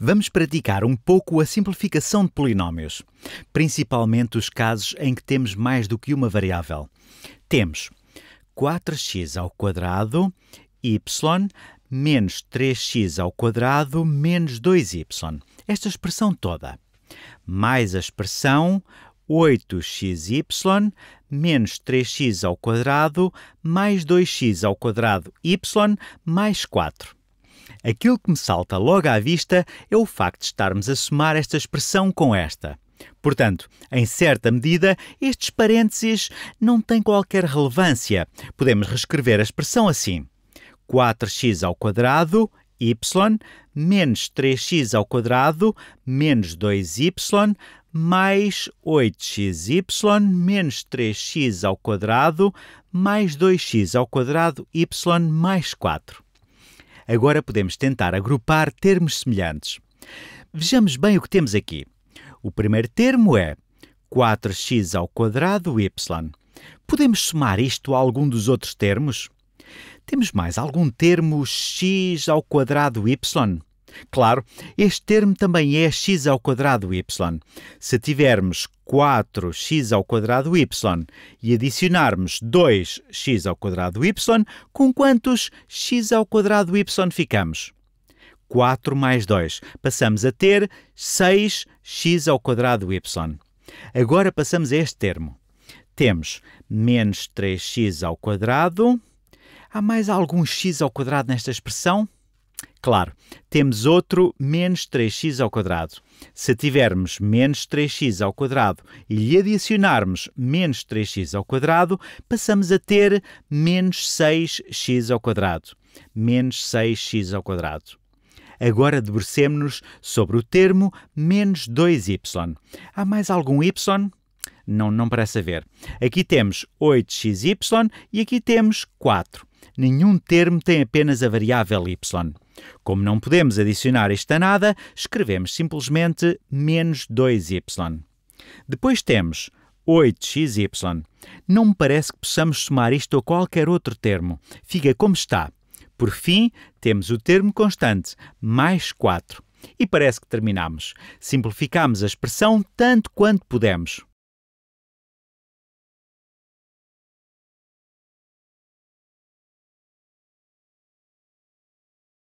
Vamos praticar um pouco a simplificação de polinómios, principalmente os casos em que temos mais do que uma variável. Temos 4x ao quadrado y menos 3x ao quadrado menos 2y. Esta expressão toda. Mais a expressão 8xy menos 3x ao quadrado mais 2x ao quadrado y mais 4. Aquilo que me salta logo à vista é o facto de estarmos a somar esta expressão com esta. Portanto, em certa medida, estes parênteses não têm qualquer relevância. Podemos reescrever a expressão assim: 4x ao quadrado y menos 3x ao quadrado menos 2y mais 8xy menos 3x ao quadrado mais 2x ao quadrado y mais 4. Agora podemos tentar agrupar termos semelhantes. Vejamos bem o que temos aqui. O primeiro termo é 4x ao quadrado y. Podemos somar isto a algum dos outros termos? Temos mais algum termo x ao quadrado y? Claro, este termo também é x ao quadrado y. Se tivermos 4x ao quadrado y e adicionarmos 2x ao quadrado y, com quantos x ao quadrado y ficamos? 4 mais 2. Passamos a ter 6x ao quadrado y. Agora passamos a este termo. Temos menos 3x ao quadrado. Há mais algum x ao quadrado nesta expressão? Claro, temos outro menos 3x ao quadrado. Se tivermos menos 3x ao quadrado e lhe adicionarmos menos 3x ao quadrado, passamos a ter menos 6x ao quadrado. Menos 6x ao quadrado. Agora debrucemos-nos sobre o termo menos 2y. Há mais algum y? Não, não parece haver. Aqui temos 8xy e aqui temos 4. Nenhum termo tem apenas a variável y. Como não podemos adicionar isto a nada, escrevemos simplesmente menos 2y. Depois temos 8xy. Não me parece que possamos somar isto a qualquer outro termo. Fica como está. Por fim, temos o termo constante, mais 4. E parece que terminamos. Simplificamos a expressão tanto quanto pudemos.